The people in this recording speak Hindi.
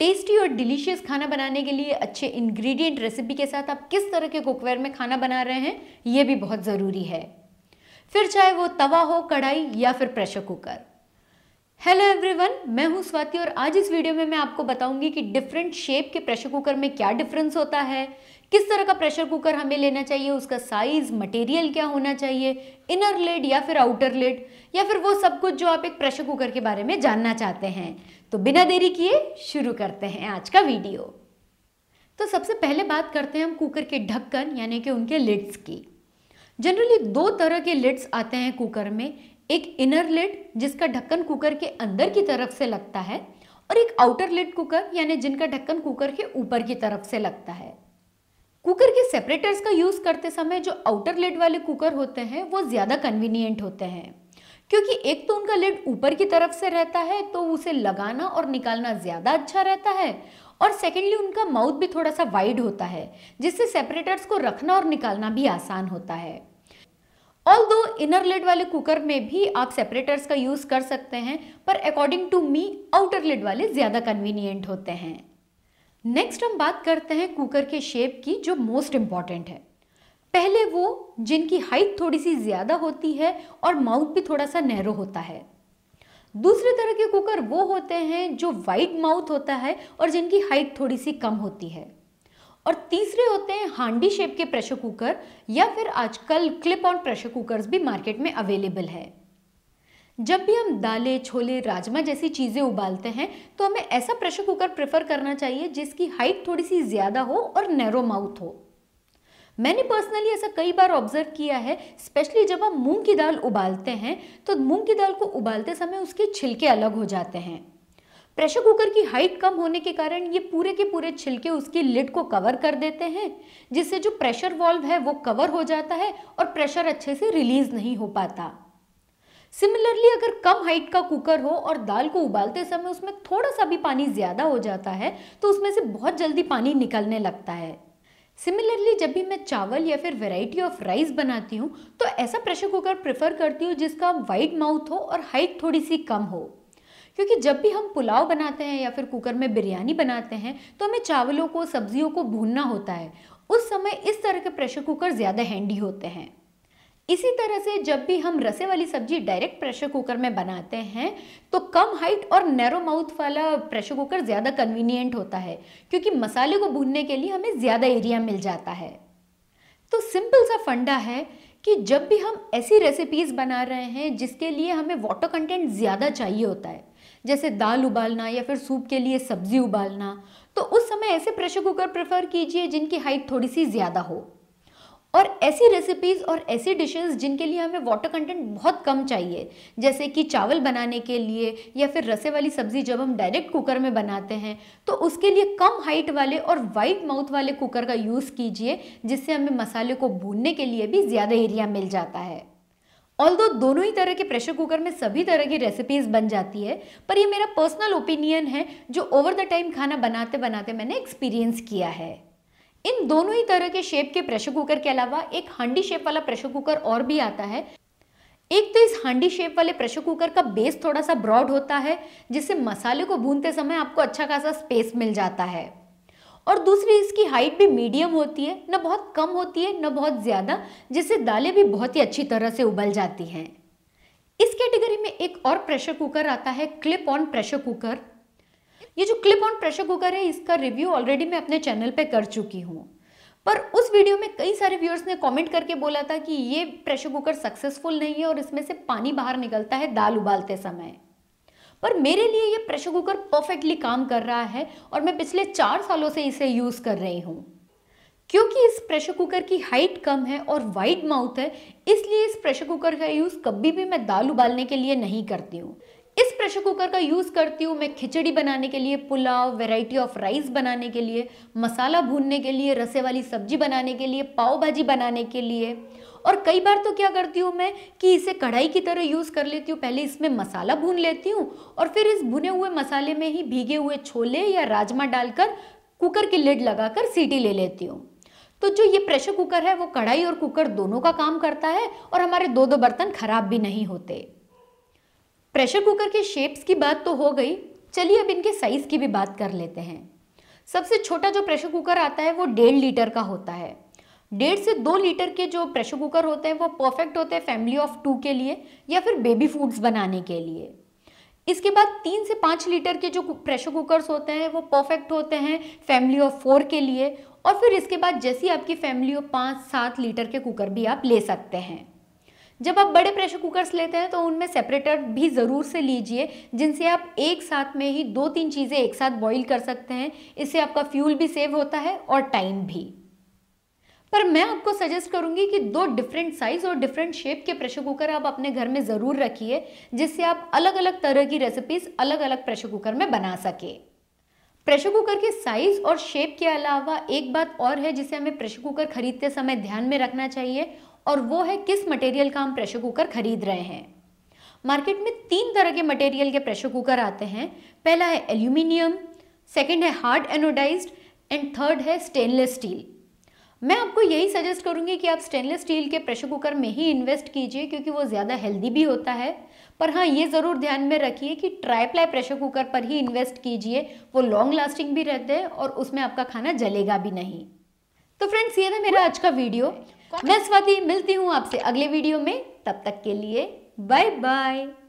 टेस्टी और डिलीशियस खाना बनाने के लिए अच्छे इंग्रेडिएंट रेसिपी के साथ आप किस तरह के कुकवेयर में खाना बना रहे हैं ये भी बहुत ज़रूरी है फिर चाहे वो तवा हो कढ़ाई या फिर प्रेशर कुकर हेलो एवरीवन मैं हूं स्वाति और आज इस वीडियो में मैं आपको बताऊंगी कि डिफरेंट शेप के प्रेशर कुकर में क्या डिफरेंस होता है किस तरह का प्रेशर कुकर हमें लेना चाहिए उसका साइज मटेरियल क्या होना चाहिए इनर लेड या फिर आउटर लेड या फिर वो सब कुछ जो आप एक प्रेशर कुकर के बारे में जानना चाहते हैं तो बिना देरी किए शुरू करते हैं आज का वीडियो तो सबसे पहले बात करते हैं हम कुकर के ढक्कन यानी कि उनके लिड्स की जनरली दो तरह के लिड्स आते हैं कुकर में एक इनर लिड जिसका ढक्कन कुकर के अंदर की तरफ से लगता है और एक आउटर लिड कुकर यानी जिनका ढक्कन कुकर के ऊपर की तरफ से लगता है कुकर के सेपरेटर्स का यूज़ करते समय जो आउटर लिड वाले कुकर होते हैं वो ज़्यादा कन्वीनियंट होते हैं क्योंकि एक तो उनका लिड ऊपर की तरफ से रहता है तो उसे लगाना और निकालना ज़्यादा अच्छा रहता है और सेकेंडली उनका माउथ भी थोड़ा सा वाइड होता है जिससे सेपरेटर्स को रखना और निकालना भी आसान होता है ऑल दो इनर लेड वाले कुकर में भी आप सेपरेटर्स का यूज़ कर सकते हैं पर according to me outer lid वाले ज़्यादा कन्वीनियंट होते हैं नेक्स्ट हम बात करते हैं कुकर के शेप की जो मोस्ट इम्पॉर्टेंट है पहले वो जिनकी हाइट थोड़ी सी ज़्यादा होती है और माउथ भी थोड़ा सा नैरो होता है दूसरे तरह के कुकर वो होते हैं जो वाइड माउथ होता है और जिनकी हाइट थोड़ी सी कम होती है और तीसरे होते हैं हांडी शेप के प्रेशर कुकर या फिर आजकल क्लिप ऑन प्रेशर कुकर्स भी मार्केट में अवेलेबल है जब भी हम दालें छोले राजमा जैसी चीज़ें उबालते हैं तो हमें ऐसा प्रेशर कुकर प्रेफर करना चाहिए जिसकी हाइट थोड़ी सी ज़्यादा हो और नैरो माउथ हो मैंने पर्सनली ऐसा कई बार ऑब्जर्व किया है स्पेशली जब हम मूंग की दाल उबालते हैं तो मूंग की दाल को उबालते समय उसके छिलके अलग हो जाते हैं प्रेशर कुकर की हाइट कम होने के कारण ये पूरे के पूरे छिलके उसकी लिड को कवर कर देते हैं जिससे जो प्रेशर वॉल्व है वो कवर हो जाता है और प्रेशर अच्छे से रिलीज नहीं हो पाता सिमिलरली अगर कम हाइट का कुकर हो और दाल को उबालते समय उसमें थोड़ा सा भी पानी ज़्यादा हो जाता है तो उसमें से बहुत जल्दी पानी निकलने लगता है सिमिलरली जब भी मैं चावल या फिर वेराइटी ऑफ राइस बनाती हूँ तो ऐसा प्रेशर कुकर प्रेफर करती हूँ जिसका वाइड माउथ हो और हाइट थोड़ी सी कम हो क्योंकि जब भी हम पुलाव बनाते हैं या फिर कुकर में बिरयानी बनाते हैं तो हमें चावलों को सब्जियों को भूनना होता है उस समय इस तरह के प्रेशर कुकर ज़्यादा हैंडी होते हैं इसी तरह से जब भी हम रसे वाली सब्जी डायरेक्ट प्रेशर कुकर में बनाते हैं तो कम हाइट और नैरो माउथ वाला प्रेशर कुकर ज़्यादा कन्वीनियंट होता है क्योंकि मसाले को भूनने के लिए हमें ज़्यादा एरिया मिल जाता है तो सिंपल सा फंडा है कि जब भी हम ऐसी रेसिपीज़ बना रहे हैं जिसके लिए हमें वाटर कंटेंट ज़्यादा चाहिए होता है जैसे दाल उबालना या फिर सूप के लिए सब्जी उबालना तो उस समय ऐसे प्रेशर कुकर प्रेफर कीजिए जिनकी हाइट थोड़ी सी ज़्यादा हो और ऐसी रेसिपीज़ और ऐसी डिशेस जिनके लिए हमें वाटर कंटेंट बहुत कम चाहिए जैसे कि चावल बनाने के लिए या फिर रसे वाली सब्ज़ी जब हम डायरेक्ट कुकर में बनाते हैं तो उसके लिए कम हाइट वाले और वाइट माउथ वाले कुकर का यूज़ कीजिए जिससे हमें मसाले को भूनने के लिए भी ज़्यादा एरिया मिल जाता है ऑल दो दोनों ही तरह के प्रेशर कुकर में सभी तरह की रेसिपीज बन जाती है पर ये मेरा पर्सनल ओपिनियन है जो ओवर द टाइम खाना बनाते बनाते मैंने एक्सपीरियंस किया है इन दोनों ही तरह के शेप के प्रेशर कुकर के अलावा एक हांडी शेप वाला प्रेशर कुकर और भी आता है एक तो इस हांडी शेप वाले प्रेशर कुकर का बेस थोड़ा सा ब्रॉड होता है जिससे मसाले को भूनते समय आपको अच्छा खासा स्पेस मिल जाता है और दूसरी इसकी हाइट भी मीडियम होती है ना बहुत कम होती है ना बहुत ज़्यादा जिससे दालें भी बहुत ही अच्छी तरह से उबल जाती हैं इस कैटेगरी में एक और प्रेशर कुकर आता है क्लिप ऑन प्रेशर कुकर ये जो क्लिप ऑन प्रेशर कुकर है इसका रिव्यू ऑलरेडी मैं अपने चैनल पर कर चुकी हूँ पर उस वीडियो में कई सारे व्यूअर्स ने कमेंट करके बोला था कि ये प्रेशर कुकर सक्सेसफुल नहीं है और इसमें से पानी बाहर निकलता है दाल उबालते समय पर मेरे लिए ये प्रेशर कुकर परफेक्टली काम कर रहा है और मैं पिछले चार सालों से इसे यूज़ कर रही हूँ क्योंकि इस प्रेशर कुकर की हाइट कम है और वाइड माउथ है इसलिए इस प्रेशर कुकर का यूज़ कभी भी मैं दाल उबालने के लिए नहीं करती हूँ इस प्रेशर कुकर का यूज़ करती हूँ मैं खिचड़ी बनाने के लिए पुलाव वेराइटी ऑफ राइस बनाने के लिए मसाला भूनने के लिए रसे वाली सब्जी बनाने के लिए पाव भाजी बनाने के लिए और कई बार तो क्या करती हूँ मैं कि इसे कढ़ाई की तरह यूज़ कर लेती हूँ पहले इसमें मसाला भून लेती हूँ और फिर इस भुने हुए मसाले में ही भीगे हुए छोले या राजमा डालकर कुकर की लिड लगाकर सीटी ले लेती हूँ तो जो ये प्रेशर कुकर है वो कढ़ाई और कुकर दोनों का काम करता है और हमारे दो दो बर्तन खराब भी नहीं होते प्रेशर कुकर के शेप्स की बात तो हो गई चलिए अब इनके साइज़ की भी बात कर लेते हैं सबसे छोटा जो प्रेशर कुकर आता है वो डेढ़ लीटर का होता है डेढ़ से दो लीटर के जो प्रेशर कुकर होते हैं वो परफेक्ट होते हैं फैमिली ऑफ टू के लिए या फिर बेबी फूड्स बनाने के लिए इसके बाद तीन से पाँच लीटर के जो प्रेशर कुकर्स होते हैं वो परफेक्ट होते हैं फैमिली ऑफ फोर के लिए और फिर इसके बाद जैसी आपकी फैमिली ऑफ पाँच सात लीटर के कुकर भी आप ले सकते हैं जब आप बड़े प्रेशर कुकर्स लेते हैं तो उनमें सेपरेटर भी ज़रूर से लीजिए जिनसे आप एक साथ में ही दो तीन चीज़ें एक साथ बॉईल कर सकते हैं इससे आपका फ्यूल भी सेव होता है और टाइम भी पर मैं आपको सजेस्ट करूंगी कि दो डिफरेंट साइज और डिफरेंट शेप के प्रेशर कुकर आप अपने घर में ज़रूर रखिए जिससे आप अलग अलग तरह की रेसिपीज अलग अलग प्रेशर कुकर में बना सके प्रेशर कुकर के साइज़ और शेप के अलावा एक बात और है जिसे हमें प्रेशर कुकर खरीदते समय ध्यान में रखना चाहिए और वो है किस मटेरियल का हम प्रेशर कुकर खरीद रहे हैं मार्केट में तीन तरह के मटेरियल के प्रेशर कुकर आते हैं पहला है एल्यूमिनियम सेकेंड है हार्ड एनोडाइज्ड एंड थर्ड है स्टेनलेस स्टील मैं आपको यही सजेस्ट करूंगी कि आप स्टेनलेस स्टील के प्रेशर कुकर में ही इन्वेस्ट कीजिए क्योंकि वो ज़्यादा हेल्दी भी होता है पर हाँ ये ज़रूर ध्यान में रखिए कि ट्राईप्लाई प्रेशर कुकर पर ही इन्वेस्ट कीजिए वो लॉन्ग लास्टिंग भी रहते हैं और उसमें आपका खाना जलेगा भी नहीं तो फ्रेंड्स ये था मेरा आज का वीडियो मैं स्वाति मिलती हूँ आपसे अगले वीडियो में तब तक के लिए बाय बाय